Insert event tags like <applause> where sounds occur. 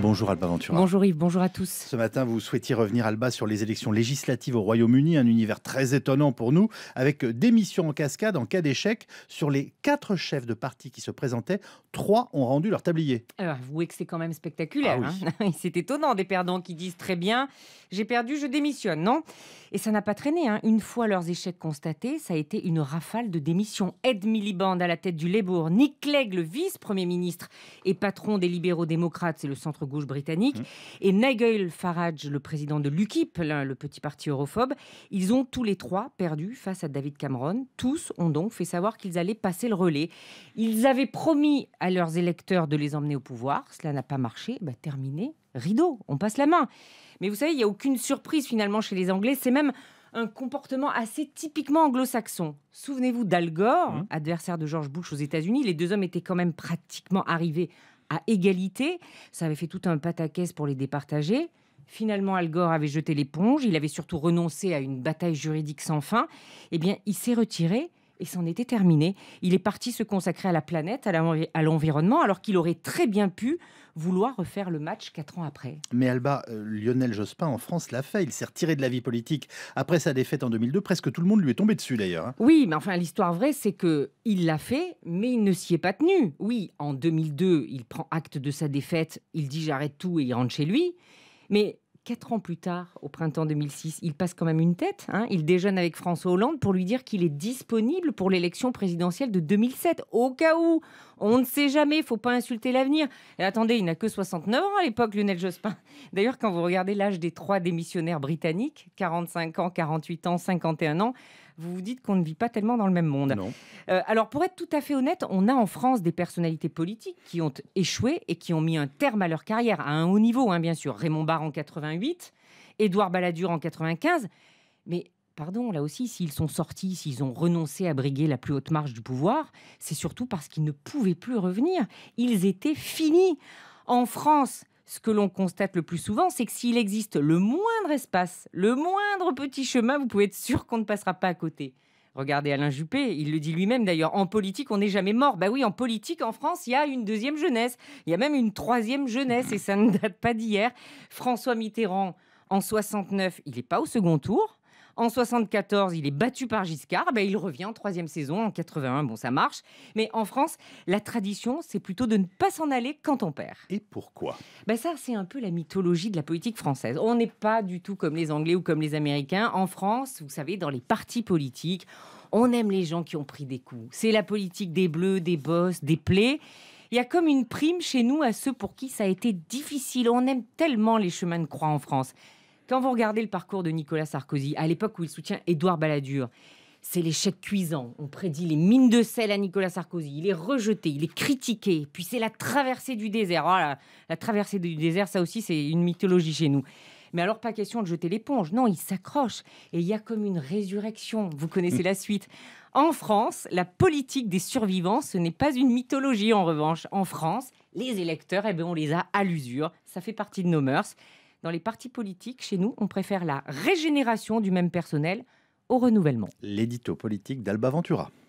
Bonjour Alba Ventura. Bonjour Yves, bonjour à tous. Ce matin, vous souhaitiez revenir, Alba, sur les élections législatives au Royaume-Uni, un univers très étonnant pour nous, avec démission en cascade en cas d'échec. Sur les quatre chefs de parti qui se présentaient, trois ont rendu leur tablier. Alors, avouez que c'est quand même spectaculaire. Ah hein. <laughs> c'est étonnant des perdants qui disent très bien j'ai perdu, je démissionne, non Et ça n'a pas traîné. Hein. une fois leurs échecs constatés, ça a été une rafale de démissions. Ed Miliband à la tête du Labour, Nick Clegg, le vice-premier ministre et patron des libéraux démocrates, c'est le centre-gouvernement britannique, mmh. et Nigel Farage, le président de l'UKIP, le petit parti europhobe. Ils ont tous les trois perdu face à David Cameron. Tous ont donc fait savoir qu'ils allaient passer le relais. Ils avaient promis à leurs électeurs de les emmener au pouvoir. Cela n'a pas marché. Bah, terminé, rideau, on passe la main. Mais vous savez, il n'y a aucune surprise finalement chez les Anglais. C'est même un comportement assez typiquement anglo-saxon. Souvenez-vous d'Al Gore, mmh. adversaire de George Bush aux États-Unis. Les deux hommes étaient quand même pratiquement arrivés à égalité. Ça avait fait tout un pataquès pour les départager. Finalement, Al Gore avait jeté l'éponge, il avait surtout renoncé à une bataille juridique sans fin. Eh bien, il s'est retiré et c'en était terminé. Il est parti se consacrer à la planète, à l'environnement, alors qu'il aurait très bien pu vouloir refaire le match quatre ans après. Mais Alba, euh, Lionel Jospin en France l'a fait. Il s'est retiré de la vie politique après sa défaite en 2002. Presque tout le monde lui est tombé dessus d'ailleurs. Hein. Oui, mais enfin l'histoire vraie, c'est que il l'a fait, mais il ne s'y est pas tenu. Oui, en 2002, il prend acte de sa défaite, il dit j'arrête tout et il rentre chez lui. Mais Quatre ans plus tard, au printemps 2006, il passe quand même une tête. Hein. il déjeune avec François Hollande pour lui dire qu'il est disponible pour l'élection présidentielle de 2007. Au cas où, on ne sait jamais, il faut pas insulter l'avenir. Et attendez, il n'a que 69 ans à l'époque, Lionel Jospin. D'ailleurs, quand vous regardez l'âge des trois démissionnaires britanniques, 45 ans, 48 ans, 51 ans, vous vous dites qu'on ne vit pas tellement dans le même monde. Euh, alors, pour être tout à fait honnête, on a en France des personnalités politiques qui ont échoué et qui ont mis un terme à leur carrière, à un haut niveau, hein, bien sûr. Raymond Barre en 88, Édouard Balladur en 95. Mais pardon, là aussi, s'ils sont sortis, s'ils ont renoncé à briguer la plus haute marge du pouvoir, c'est surtout parce qu'ils ne pouvaient plus revenir. Ils étaient finis. En France, ce que l'on constate le plus souvent, c'est que s'il existe le moindre espace, le moindre petit chemin, vous pouvez être sûr qu'on ne passera pas à côté. Regardez Alain Juppé, il le dit lui-même d'ailleurs, en politique, on n'est jamais mort. Ben oui, en politique, en France, il y a une deuxième jeunesse, il y a même une troisième jeunesse, et ça ne date pas d'hier. François Mitterrand, en 69, il n'est pas au second tour. En 74, il est battu par Giscard. Ben, il revient en troisième saison. En 81, bon, ça marche. Mais en France, la tradition, c'est plutôt de ne pas s'en aller quand on perd. Et pourquoi ben, Ça, c'est un peu la mythologie de la politique française. On n'est pas du tout comme les Anglais ou comme les Américains. En France, vous savez, dans les partis politiques, on aime les gens qui ont pris des coups. C'est la politique des bleus, des bosses, des plaies. Il y a comme une prime chez nous à ceux pour qui ça a été difficile. On aime tellement les chemins de croix en France. Quand vous regardez le parcours de Nicolas Sarkozy, à l'époque où il soutient Édouard Balladur, c'est l'échec cuisant. On prédit les mines de sel à Nicolas Sarkozy. Il est rejeté, il est critiqué. Puis c'est la traversée du désert. Oh la, traversée du désert, ça aussi, c'est une mythologie chez nous. Mais alors, pas question de jeter l'éponge. Non, il s'accroche. Et il y a comme une résurrection. Vous connaissez la suite. En France, la politique des survivants, ce n'est pas une mythologie en revanche. En France, les électeurs, eh bien, on les a à l'usure. Ça fait partie de nos mœurs. Dans les partis politiques, chez nous, on préfère la régénération du même personnel au renouvellement. L'édito politique d'Alba Ventura.